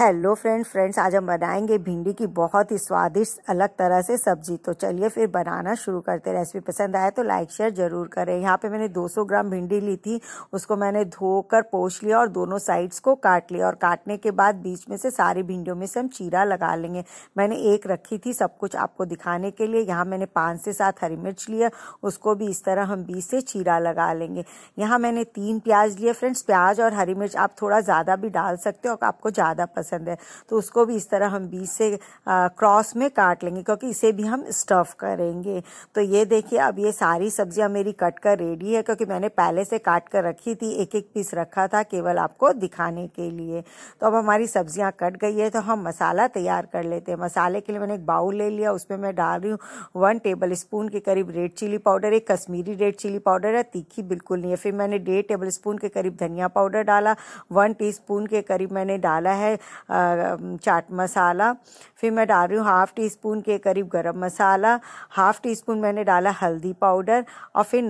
hello friend friends आज हम बनाएंगे भिंडी की बहुत ही स्वादिष्ट अलग तरह से सब्जी तो चलिए फिर बनाना शुरू करते हैं रेसिपी पसंद आए तो लाइक शेयर जरूर करें यहाँ पे मैंने 200 ग्राम भिंडी ली थी उसको मैंने धोकर पोछ लिया और दोनों साइड्स को काट लिया और काटने के बाद बीच में से सारी भिंडियों में से हम चीरा लगा लेंगे मैंने एक रखी थी सब कुछ आपको दिखाने के लिए यहाँ मैंने पाँच से सात हरी मिर्च लिया उसको भी इस तरह हम बीच से चीरा लगा लेंगे यहाँ मैंने तीन प्याज लिया फ्रेंड्स प्याज और हरी मिर्च आप थोड़ा ज़्यादा भी डाल सकते हो आपको ज़्यादा पसंद पसंद है तो उसको भी इस तरह हम बीच से क्रॉस में काट लेंगे क्योंकि इसे भी हम स्टफ़ करेंगे तो ये देखिए अब ये सारी सब्जियां मेरी कट कर रेडी है क्योंकि मैंने पहले से काट कर रखी थी एक एक पीस रखा था केवल आपको दिखाने के लिए तो अब हमारी सब्जियां कट गई है तो हम मसाला तैयार कर लेते हैं मसाले के लिए मैंने एक बाउल ले लिया उसमें मैं डाल रही हूँ वन टेबल स्पून के करीब रेड चिली पाउडर एक कश्मीरी रेड चिली पाउडर है तीखी बिल्कुल नहीं है फिर मैंने डेढ़ टेबल स्पून के करीब धनिया पाउडर डाला वन टी के करीब मैंने डाला है चाट मसाला फिर मैं डाल रही हूँ हाफ़ टी स्पून के करीब गरम मसाला हाफ़ टी स्पून मैंने डाला हल्दी पाउडर और फिर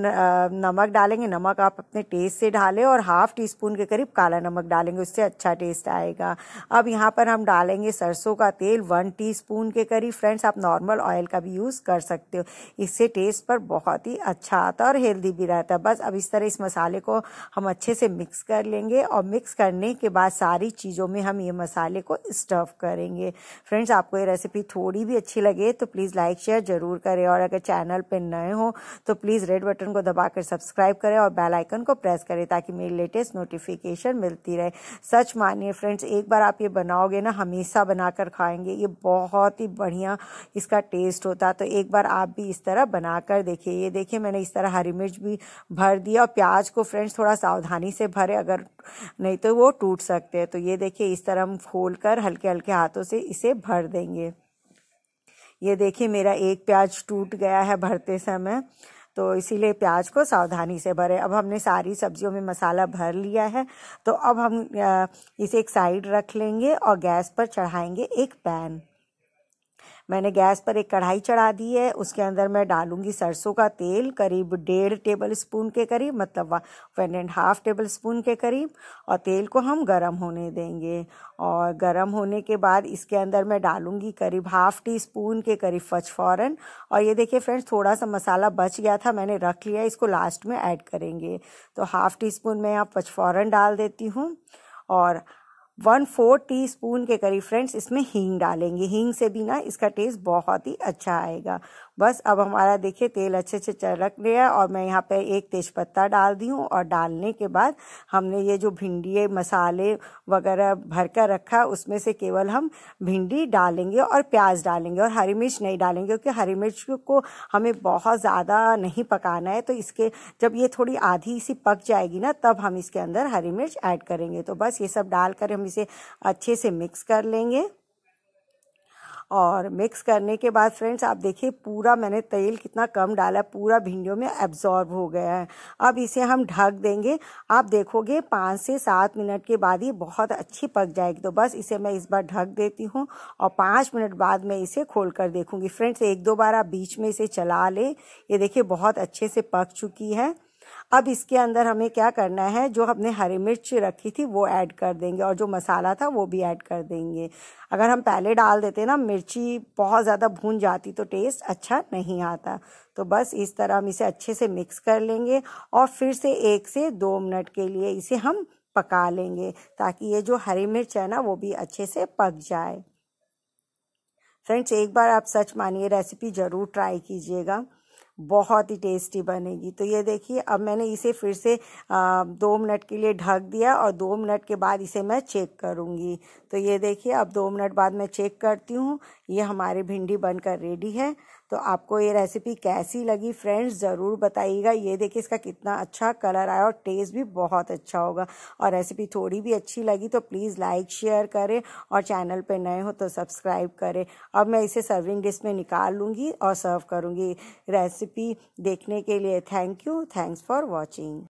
नमक डालेंगे नमक आप अपने टेस्ट से डालें और हाफ़ टी स्पून के करीब काला नमक डालेंगे उससे अच्छा टेस्ट आएगा अब यहाँ पर हम डालेंगे सरसों का तेल वन टी स्पून के करीब फ्रेंड्स आप नॉर्मल ऑयल का भी यूज़ कर सकते हो इससे टेस्ट पर बहुत ही अच्छा आता है और हेल्दी भी रहता है बस अब इस तरह इस मसाले को हम अच्छे से मिक्स कर लेंगे और मिक्स करने के बाद सारी चीज़ों में हम ये मसाला मसाले को स्टफ़ करेंगे फ्रेंड्स आपको ये रेसिपी थोड़ी भी अच्छी लगे तो प्लीज़ लाइक शेयर ज़रूर करें और अगर चैनल पर नए हो तो प्लीज़ रेड बटन को दबाकर सब्सक्राइब करें और बेल आइकन को प्रेस करें ताकि मेरी लेटेस्ट नोटिफिकेशन मिलती रहे सच मानिए फ्रेंड्स एक बार आप ये बनाओगे ना हमेशा बनाकर खाएंगे ये बहुत ही बढ़िया इसका टेस्ट होता तो एक बार आप भी इस तरह बनाकर देखिए ये देखिए मैंने इस तरह हरी मिर्च भी भर दिया और प्याज को फ्रेंड्स थोड़ा सावधानी से भरे अगर नहीं तो वो टूट सकते हैं तो ये देखिए इस तरह हम खोल कर हल्के हल्के हाथों से इसे भर देंगे ये देखिए मेरा एक प्याज टूट गया है भरते समय तो इसीलिए प्याज को सावधानी से भरें अब हमने सारी सब्जियों में मसाला भर लिया है तो अब हम इसे एक साइड रख लेंगे और गैस पर चढ़ाएंगे एक पैन मैंने गैस पर एक कढ़ाई चढ़ा दी है उसके अंदर मैं डालूँगी सरसों का तेल करीब डेढ़ टेबल स्पून के करीब मतलब one and half tablespoon के करीब और तेल को हम गर्म होने देंगे और गर्म होने के बाद इसके अंदर मैं डालूँगी करीब हाफ़ टी स्पून के करीब फचफौरन और ये देखिए फ्रेंड्स थोड़ा सा मसाला बच गया था मैंने रख लिया इसको लास्ट में ऐड करेंगे तो हाफ़ टी स्पून मैं यहाँ पचफौरन डाल देती हूँ और वन फोर टी स्पून के करीब फ्रेंड्स इसमें हींग डालेंगे हींग से भी ना इसका टेस्ट बहुत ही अच्छा आएगा बस अब हमारा देखिए तेल अच्छे से चरक गया और मैं यहाँ पे एक तेज़पत्ता डाल दी हूँ और डालने के बाद हमने ये जो भिंडी मसाले वगैरह भर कर रखा उसमें से केवल हम भिंडी डालेंगे और प्याज डालेंगे और हरी मिर्च नहीं डालेंगे क्योंकि हरी मिर्च को हमें बहुत ज़्यादा नहीं पकाना है तो इसके जब ये थोड़ी आधी सी पक जाएगी ना तब हम इसके अंदर हरी मिर्च ऐड करेंगे तो बस ये सब डाल कर हम इसे अच्छे से मिक्स कर लेंगे और मिक्स करने के बाद फ्रेंड्स आप देखिए पूरा मैंने तेल कितना कम डाला है पूरा भिंडियों में एब्जॉर्ब हो गया है अब इसे हम ढक देंगे आप देखोगे पाँच से सात मिनट के बाद ये बहुत अच्छी पक जाएगी तो बस इसे मैं इस बार ढक देती हूँ और पाँच मिनट बाद मैं इसे खोल कर देखूँगी फ्रेंड्स एक दो बार आप बीच में इसे चला लें ये देखिए बहुत अच्छे से पक चुकी है अब इसके अंदर हमें क्या करना है जो हमने हरी मिर्च रखी थी वो ऐड कर देंगे और जो मसाला था वो भी ऐड कर देंगे अगर हम पहले डाल देते ना मिर्ची बहुत ज़्यादा भून जाती तो टेस्ट अच्छा नहीं आता तो बस इस तरह हम इसे अच्छे से मिक्स कर लेंगे और फिर से एक से दो मिनट के लिए इसे हम पका लेंगे ताकि ये जो हरी मिर्च है ना वो भी अच्छे से पक जाए फ्रेंड्स एक बार आप सच मानिए रेसिपी ज़रूर ट्राई कीजिएगा बहुत ही टेस्टी बनेगी तो ये देखिए अब मैंने इसे फिर से दो मिनट के लिए ढक दिया और दो मिनट के बाद इसे मैं चेक करूँगी तो ये देखिए अब दो मिनट बाद मैं चेक करती हूँ ये हमारी भिंडी बनकर रेडी है तो आपको ये रेसिपी कैसी लगी फ्रेंड्स ज़रूर बताइएगा ये देखिए इसका कितना अच्छा कलर आया और टेस्ट भी बहुत अच्छा होगा और रेसिपी थोड़ी भी अच्छी लगी तो प्लीज़ लाइक शेयर करें और चैनल पर नए हो तो सब्सक्राइब करें अब मैं इसे सर्विंग डिश में निकाल लूँगी और सर्व करूँगी रेसिपी देखने के लिए thank you thanks for watching